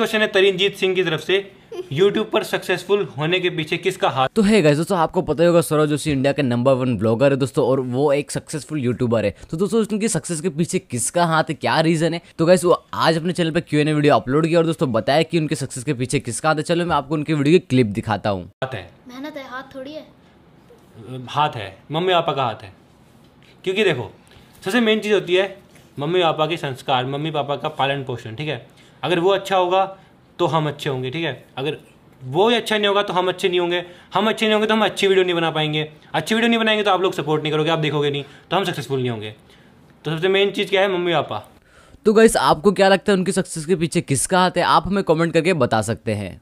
next question है तरीनजीत सिंह की तरफ से YouTube पर सक्सेसफुल होने के पीछे किसका हाथ तो है दोस्तों आपको पता ही होगा सौरभ जोशी इंडिया के नंबर वन ब्लॉगर है दोस्तों और वो एक सक्सेसफुल यूट्यूबर है तो दोस्तों उनकी सक्सेस के पीछे किसका हाथ है क्या रीजन है तो गैस वो आज अपने चैनल पर क्यू एन वीडियो अपलोड किया और दोस्तों बताया कि उनके सक्सेस के पीछे किसका हाथ है चलो मैं आपको उनकी वीडियो की क्लिप दिखाता हूँ हाथ है मेहनत है हाथ थोड़ी है हाथ है मम्मी पापा का हाथ है क्योंकि देखो सबसे मेन चीज़ होती है मम्मी पापा के संस्कार मम्मी पापा का पालन पोषण ठीक है अगर वो अच्छा होगा तो हम अच्छे होंगे ठीक है अगर वो ही अच्छा नहीं होगा तो हम अच्छे नहीं होंगे हम अच्छे नहीं होंगे तो हम अच्छी वीडियो नहीं बना पाएंगे अच्छी वीडियो नहीं बनाएंगे तो आप लोग सपोर्ट नहीं करोगे आप देखोगे नहीं तो हम सक्सेसफुल नहीं होंगे तो सबसे मेन चीज़ क्या है मम्मी पापा तो गाइस आपको क्या लगता है उनकी सक्सेस के पीछे किसका हाथ है आप हमें कमेंट करके बता सकते हैं